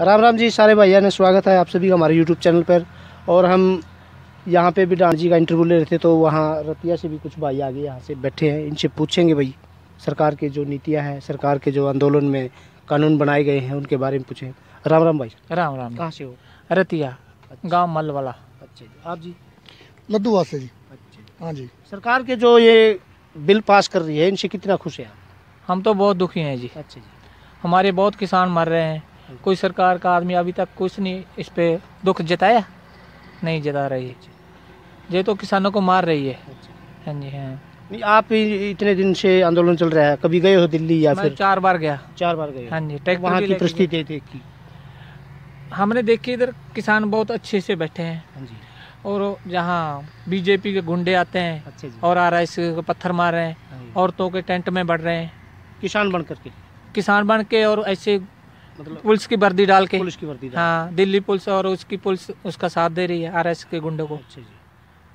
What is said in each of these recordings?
राम राम जी सारे भैया ने स्वागत है आप सभी का हमारे यूट्यूब चैनल पर और हम यहाँ पे भी डांड जी का इंटरव्यू ले रहे थे तो वहाँ रतिया से भी कुछ भाई आगे यहाँ से बैठे हैं इनसे पूछेंगे भाई सरकार के जो नीतियाँ हैं सरकार के जो आंदोलन में कानून बनाए गए हैं उनके बारे में पूछें राम राम भाई राम राम कहाँ से हो रतिया अच्छा। गाँव मलवाला अच्छा जी आप जी लद्दूवा से जी अच्छा हाँ जी सरकार के जो ये बिल पास कर रही है इनसे कितना खुश है हम तो बहुत दुखी हैं जी अच्छा जी हमारे बहुत किसान मर रहे हैं कोई सरकार का आदमी अभी तक कुछ नहीं इस पर दुख जताया नहीं जता रही ये तो किसानों को मार रही है अच्छा। हाँ जी हाँ नहीं आप इतने दिन से आंदोलन चल रहा है कभी गए हो दिल्ली या फिर चार बार गया चार बार गए हाँ जी तो वहाँ की परिस्थिति देखी हमने देखी इधर किसान बहुत अच्छे से बैठे हैं हाँ और जहाँ बीजेपी के गुंडे आते हैं अच्छा और आर एस पत्थर मार रहे हैं हाँ औरतों के टेंट में बढ़ रहे हैं किसान बन करके किसान बन के और ऐसे मतलब पुलिस की वर्दी डाल के पुलिस की वर्दी हाँ दिल्ली पुलिस और उसकी पुलिस उसका साथ दे रही है एस के गुंडों को अच्छा जी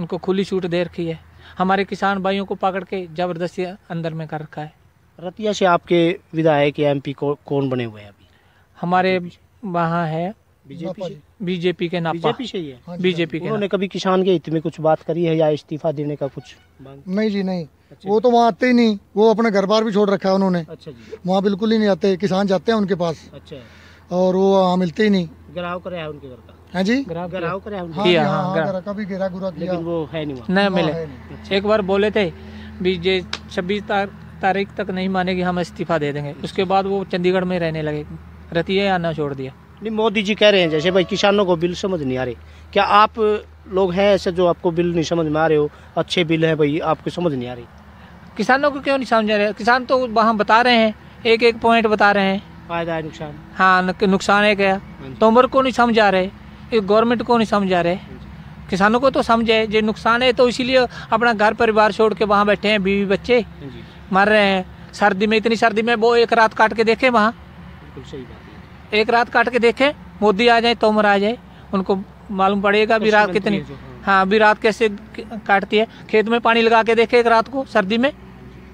उनको खुली छूट दे रखी है हमारे किसान भाइयों को पकड़ के ज़बरदस्ती अंदर में कर रखा है रतिया से आपके विधायक एम पी कौन बने हुए हैं अभी हमारे वहाँ है बीजेपी बीजेपी के नापा बीजेपी से ही है हाँ बीजेपी हाँ के उन्होंने कभी किसान के हित में कुछ बात करी है या इस्तीफा देने का कुछ नहीं जी नहीं अच्छा वो तो वहाँ आते ही नहीं वो अपने घर बार भी छोड़ रखा है उन्होंने अच्छा जी वहाँ बिल्कुल ही नहीं आते किसान जाते हैं उनके पास अच्छा और वो वहाँ मिलते ही नहीं ग्राह कराया उनके घर का हाँ है जी ग्राह कराया कभी घेरा गुरा किया वो है नहीं न मिले अच्छा। एक बार बोले थे बीजे छब्बीस तारीख तक नहीं मानेगी हम इस्तीफा दे देंगे उसके बाद वो चंडीगढ़ में रहने लगे रतिया आना छोड़ दिया नहीं मोदी जी कह रहे हैं जैसे भाई किसानों को बिल समझ नहीं आ रहे क्या आप लोग हैं ऐसे जो आपको बिल नहीं समझ में आ रहे हो अच्छे बिल हैं भाई आपको समझ नहीं आ रही किसानों को क्यों नहीं समझ आ रहे किसान तो वहाँ बता रहे हैं एक एक पॉइंट बता रहे हैं फायदा है नुकसान हाँ नुकसान है क्या हाँ तोमर को नहीं समझ आ रहे गवर्नमेंट को नहीं समझ आ रहे हाँ किसानों को तो समझे जो नुकसान है तो इसीलिए अपना घर परिवार छोड़ के वहाँ बैठे हैं बीवी बच्चे हाँ मर रहे हैं सर्दी में इतनी सर्दी में वो एक रात काट के देखे वहाँ बिल्कुल सही बात एक रात काट के देखें मोदी आ जाए तोमर आ जाए उनको मालूम पड़ेगा तो भी रात कितनी हाँ अभी हाँ, रात कैसे काटती है खेत में पानी लगा के देखे एक रात को सर्दी में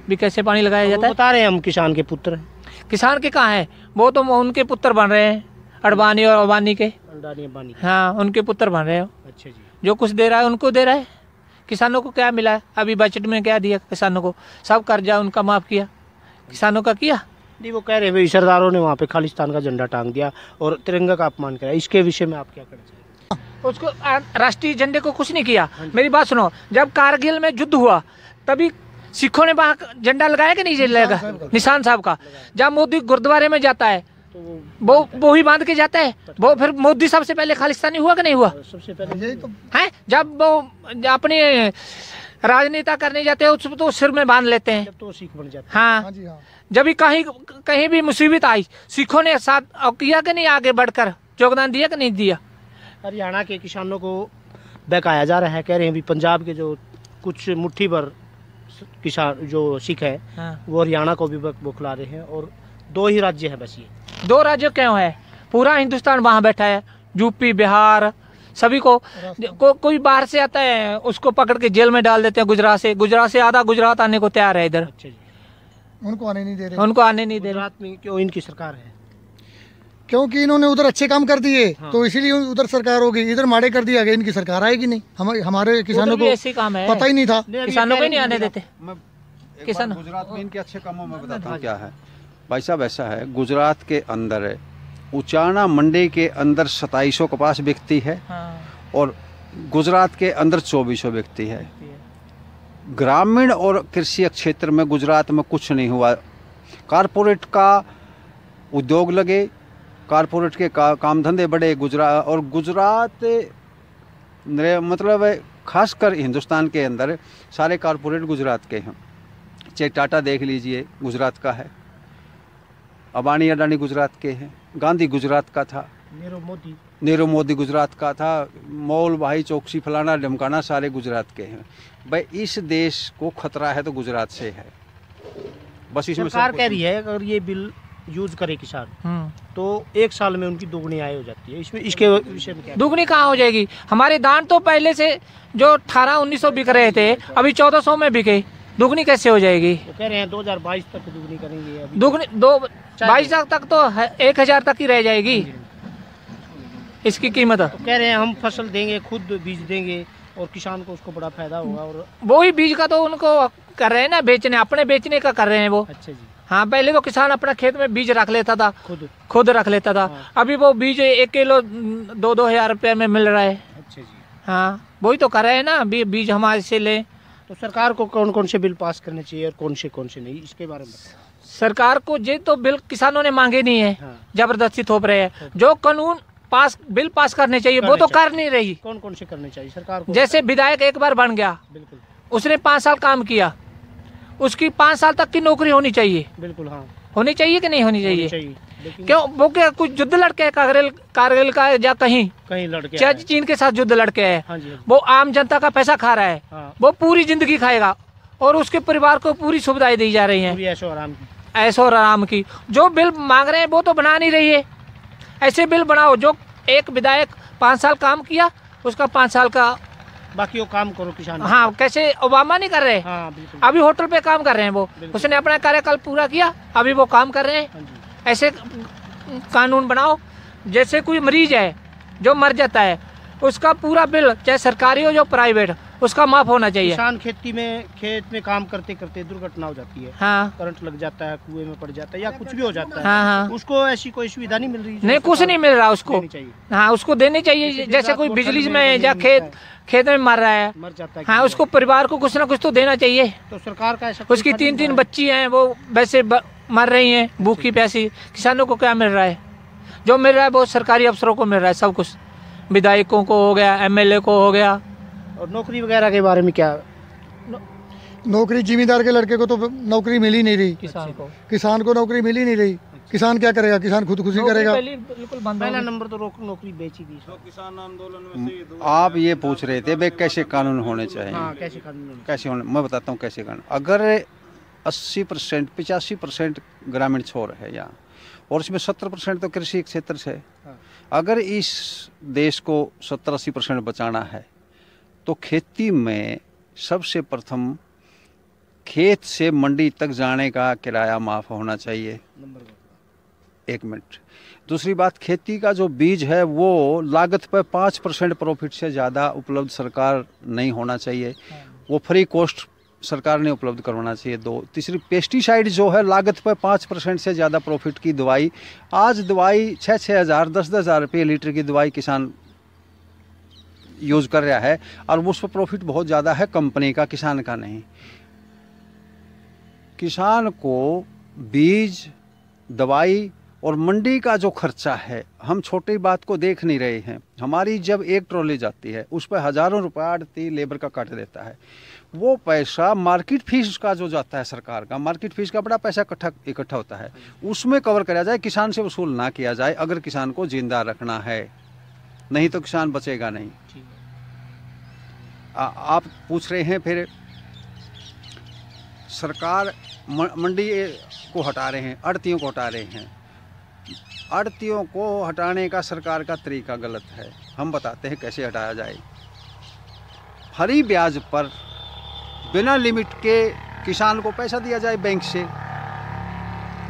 भी कैसे पानी लगाया जाता है बता रहे हैं हम किसान के पुत्र किसान के कहाँ हैं वो तो उनके पुत्र बन रहे हैं अडवानी और अबानी के हाँ उनके पुत्र बन रहे हो अच्छा जी जो कुछ दे रहा है उनको दे रहा है किसानों को क्या मिला है अभी बजट में क्या दिया किसानों को सब कर्जा उनका माफ़ किया किसानों का किया नहीं वो कह रहे हैं सरदारों ने वहाँ पे खालिस्तान का झंडा टांग दिया और तिरंगा का अपमान किया इसके विषय में आप क्या कर सकते उसको राष्ट्रीय झंडे को कुछ नहीं किया हाँ मेरी बात सुनो जब कारगिल में युद्ध हुआ तभी सिखों ने वहाँ झंडा लगाया कि नहीं लगा निशान साहब का जब मोदी गुरुद्वारे में जाता है तो वो वो ही बांध के जाता है वो फिर मोदी सबसे पहले खालिस्तानी हुआ कि नहीं हुआ सबसे पहले यही तो है जब वो अपने राजनेता करने जाते हैं उसमें तो सिर में बांध लेते हैं तो सिख बन जाते हाँ, हाँ, हाँ। जब भी कहीं कहीं भी मुसीबत आई सिखों ने साथ किया कि नहीं आगे बढ़कर योगदान दिया कि नहीं दिया हरियाणा के किसानों को बहकाया जा रहा है कह रहे हैं भी पंजाब के जो कुछ मुट्ठी भर किसान जो सिख है हाँ। वो हरियाणा को भी बुखला रहे हैं और दो ही राज्य हैं बस ये दो राज्य क्यों है पूरा हिंदुस्तान वहां बैठा है यूपी बिहार सभी को को कोई बाहर से आता है उसको पकड़ के जेल में डाल देते हैं गुजरात से गुजरात से आधा गुजरात आने को तैयार है इधर अच्छा उनको आने नहीं दे रहे उनको आने नहीं दे रहे में क्यों इनकी सरकार है क्योंकि इन्होंने उधर अच्छे काम कर दिए हाँ। तो इसीलिए उधर सरकार होगी इधर माड़े कर दिया गया इनकी सरकार आएगी नहीं हम हमारे तो किसानों को ऐसे काम है पता ही नहीं था किसानों को नहीं आने देते किसान गुजरात में इनके अच्छे कामों में बताता हाँ क्या है भाई साहब ऐसा है गुजरात के अंदर उचाना मंडी के अंदर सताईसों कपास बिकती है हाँ। और गुजरात के अंदर चौबीसों बिकती है ग्रामीण और कृषि क्षेत्र में गुजरात में कुछ नहीं हुआ कारपोरेट का उद्योग लगे कारपोरेट के का, काम धंधे बढ़े गुजरात और गुजरात मतलब खासकर हिंदुस्तान के अंदर सारे कारपोरेट गुजरात के हैं चाहे टाटा देख लीजिए गुजरात का है अबानी अडानी गुजरात के हैं गांधी गुजरात का था नीरव मोदी नीरव मोदी गुजरात का था मौल भाई चौकसी फलाना डमकाना सारे गुजरात के हैं भाई इस देश को खतरा है तो गुजरात से है बस इसमें सरकार कह रही है अगर ये बिल यूज करे किसान हम्म। तो एक साल में उनकी दोगुनी आय हो जाती है इसमें इसके विषय में दोगुनी कहाँ हो जाएगी हमारे दान तो पहले से जो अठारह उन्नीस सौ बिक रहे थे अभी चौदह सौ में बिके दुगनी कैसे हो जाएगी तो कह रहे हैं 2022 तक दुगनी करेंगे अभी दुगनी दो बाईस लाख तक तो एक हज़ार तक ही रह जाएगी हाँ इसकी कीमत तो कह रहे हैं हम फसल देंगे खुद बीज देंगे और किसान को उसको बड़ा फायदा होगा और वो ही बीज का तो उनको कर रहे हैं ना बेचने अपने बेचने का कर रहे हैं वो अच्छा जी हाँ पहले तो किसान अपना खेत में बीज रख लेता था खुद खुद रख लेता था हाँ। अभी वो बीज एक किलो दो दो हजार रुपये में मिल रहा है अच्छा जी हाँ वही तो कर रहे हैं ना बीज हमारे से लें तो सरकार को कौन कौन से बिल पास करने चाहिए और कौन से कौन से नहीं इसके बारे में सरकार को जे तो बिल किसानों ने मांगे नहीं है हाँ। जबरदस्ती थोप रहे हैं हाँ। जो कानून पास बिल पास करने चाहिए करने वो तो कर नहीं रही कौन कौन से करने चाहिए सरकार को जैसे विधायक एक बार बन गया बिल्कुल उसने पाँच साल काम किया उसकी पाँच साल तक की नौकरी होनी चाहिए बिल्कुल हाँ होनी चाहिए कि नहीं होनी चाहिए क्यों वो क्या कुछ युद्ध लड़के है कारगिल कारगिल का या कहीं कहीं लड़के चाहे चीन के साथ युद्ध लड़के है हाँ, हाँ वो आम जनता का पैसा खा रहा है हाँ। वो पूरी जिंदगी खाएगा और उसके परिवार को पूरी सुविधाएं दी जा रही है ऐसो आराम की आराम की जो बिल मांग रहे हैं वो तो बना नहीं रही है ऐसे बिल बनाओ जो एक विधायक पाँच साल काम किया उसका पाँच साल का बाकी वो काम करो किसान हाँ कैसे ओबामा नहीं कर रहे हाँ, अभी होटल पे काम कर रहे हैं वो उसने अपना कार्यकाल पूरा किया अभी वो काम कर रहे हैं हाँ ऐसे कानून बनाओ जैसे कोई मरीज है जो मर जाता है उसका पूरा बिल चाहे सरकारी हो या प्राइवेट उसका माफ होना चाहिए किसान खेती में खेत में काम करते करते दुर्घटना हो जाती है हाँ करंट लग जाता है कुएं में पड़ जाता है या कुछ भी हो जाता है हाँ हाँ उसको ऐसी कोई सुविधा नहीं मिल रही नहीं कुछ नहीं मिल रहा उसको हाँ उसको देनी चाहिए जैसे कोई बिजली में या खेत खेत में मर रहा है मर जाता है हाँ उसको परिवार को कुछ ना कुछ तो देना चाहिए तो सरकार का उसकी तीन तीन बच्ची है वो वैसे मर रही हैं भूख की प्यासी किसानों को क्या मिल रहा है जो मिल रहा है बहुत सरकारी अफसरों को मिल रहा है सब कुछ विधायकों को हो गया एमएलए को हो गया और नौकरी वगैरह के बारे में क्या नौकरी जिमीदार के लड़के को तो नौकरी मिल ही नहीं रही किसान अच्छा। को किसान को नौकरी मिल ही नहीं रही अच्छा। किसान क्या करेगा किसान खुदकुशी करेगा बिल्कुल पहला नंबर तो नौकरी बेची दी तो किसान आंदोलन में आप ये पूछ रहे थे भाई कैसे कानून होने चाहिए हाँ, कैसे कानून कैसे होने मैं बताता हूँ कैसे कानून अगर अस्सी परसेंट पिचासी परसेंट ग्रामीण छोर है यहाँ और इसमें सत्तर परसेंट तो कृषि क्षेत्र से है हाँ। अगर इस देश को सत्तर अस्सी परसेंट बचाना है तो खेती में सबसे प्रथम खेत से मंडी तक जाने का किराया माफ़ होना चाहिए एक मिनट दूसरी बात खेती का जो बीज है वो लागत पर पाँच परसेंट प्रॉफिट से ज़्यादा उपलब्ध सरकार नहीं होना चाहिए हाँ। वो फ्री कॉस्ट सरकार ने उपलब्ध करवाना चाहिए दो तीसरी पेस्टिसाइड जो है लागत पर पाँच परसेंट से ज़्यादा प्रॉफिट की दवाई आज दवाई छः छः हज़ार दस दस हज़ार रुपये लीटर की दवाई किसान यूज कर रहा है और उस पर प्रॉफिट बहुत ज़्यादा है कंपनी का किसान का नहीं किसान को बीज दवाई और मंडी का जो खर्चा है हम छोटी बात को देख नहीं रहे हैं हमारी जब एक ट्रॉली जाती है उस पर हज़ारों रुपये आड़ती लेबर का काट देता है वो पैसा मार्केट फीस का जो जाता है सरकार का मार्केट फीस का बड़ा पैसा इकट्ठा इकट्ठा होता है उसमें कवर करा जाए किसान से वसूल ना किया जाए अगर किसान को जिंदा रखना है नहीं तो किसान बचेगा नहीं आ, आप पूछ रहे हैं फिर सरकार मंडी को हटा रहे हैं अड़तियों को हटा रहे हैं आड़तियों को हटाने का सरकार का तरीका गलत है हम बताते हैं कैसे हटाया जाए हरी ब्याज पर बिना लिमिट के किसान को पैसा दिया जाए बैंक से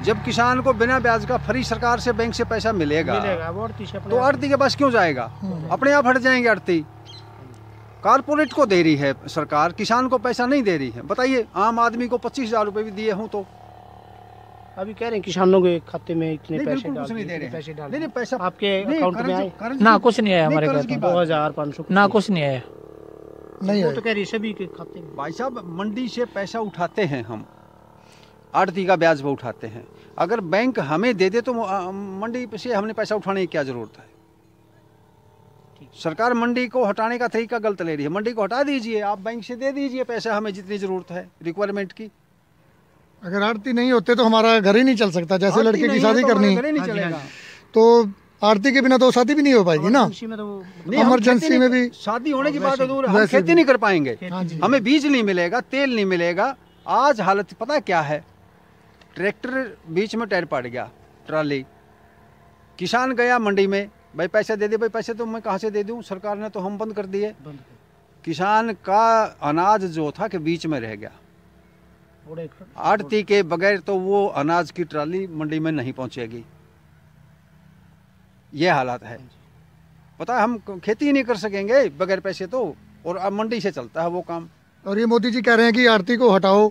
जब किसान को बिना ब्याज का फ्री सरकार से बैंक से पैसा मिलेगा, मिलेगा तो आड़ती के पास क्यों जाएगा हम्म। अपने आप हट जाएंगे आड़ती कारपोरेट को दे रही है सरकार किसान को पैसा नहीं दे रही है बताइए आम आदमी को पच्चीस हजार रुपये भी दिए हूँ तो अभी कह रहे हैं किसानों के खाते में इतने पैसे डाल नहीं दे रहे पैसे डाल नहीं पैसा आपके अकाउंट में आए ना कुछ नहीं आया हमारे घर में दो हजार पाँच सौ ना कुछ नहीं आया नहीं तो कह रही सभी के खाते में भाई साहब मंडी से पैसा उठाते हैं हम आरती का ब्याज वो उठाते हैं अगर बैंक हमें दे दे तो मंडी से हमने पैसा उठाने की क्या ज़रूरत है सरकार मंडी को हटाने का तरीका गलत ले रही है मंडी को हटा दीजिए आप बैंक से दे दीजिए पैसा हमें जितनी ज़रूरत है रिक्वायरमेंट की अगर आरती नहीं होते तो हमारा घर ही नहीं चल सकता जैसे लड़के की शादी तो करनी हाँ हाँ हाँ तो आरती के बिना तो शादी भी नहीं हो पाएगी ना इमरजेंसी में, तो में भी शादी होने की बात खेती नहीं कर पाएंगे हमें बीज नहीं मिलेगा तेल नहीं मिलेगा आज हालत पता क्या है ट्रैक्टर बीच में टायर पड़ गया ट्राली किसान गया मंडी में भाई पैसे दे दे भाई पैसे तो मैं कहाँ से दे दूँ सरकार ने तो हम बंद कर दिए किसान का अनाज जो था कि बीच में रह गया आड़ती के बगैर तो वो अनाज की ट्राली मंडी में नहीं पहुंचेगी ये हालात है हाँ पता है हम खेती नहीं कर सकेंगे बगैर पैसे तो और अब मंडी से चलता है वो काम और ये मोदी जी कह रहे हैं कि आरती को हटाओ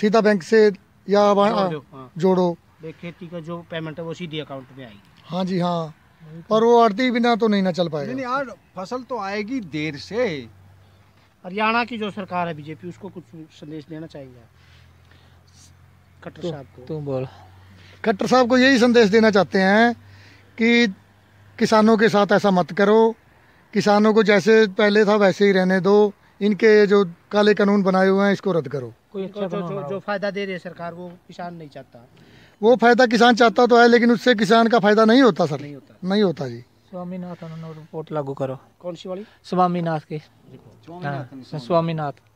सीधा बैंक से या जोड़ो, हाँ। जोड़ो। खेती का जो पेमेंट है वो सीधे अकाउंट में आएगी हाँ जी हाँ और वो आरती बिना तो नहीं ना चल पाएगा नहीं यार फसल तो आएगी देर से हरियाणा की जो सरकार है बीजेपी उसको कुछ संदेश देना चाहिए खट्टर तो- साहब को तू तो बोल खट्टर साहब को यही संदेश देना चाहते हैं कि किसानों के साथ ऐसा मत करो किसानों को जैसे पहले था वैसे ही रहने दो इनके जो काले कानून बनाए हुए हैं इसको रद्द करो कोई अच्छा जो, जो, जो फायदा दे रही है सरकार वो किसान नहीं चाहता वो फायदा किसान चाहता तो है लेकिन उससे किसान का फायदा नहीं होता सर नहीं होता नहीं होता जी स्वामीनाथन रिपोर्ट लागू करो कौन सी वाली स्वामीनाथ की स्वामीनाथ हाँ,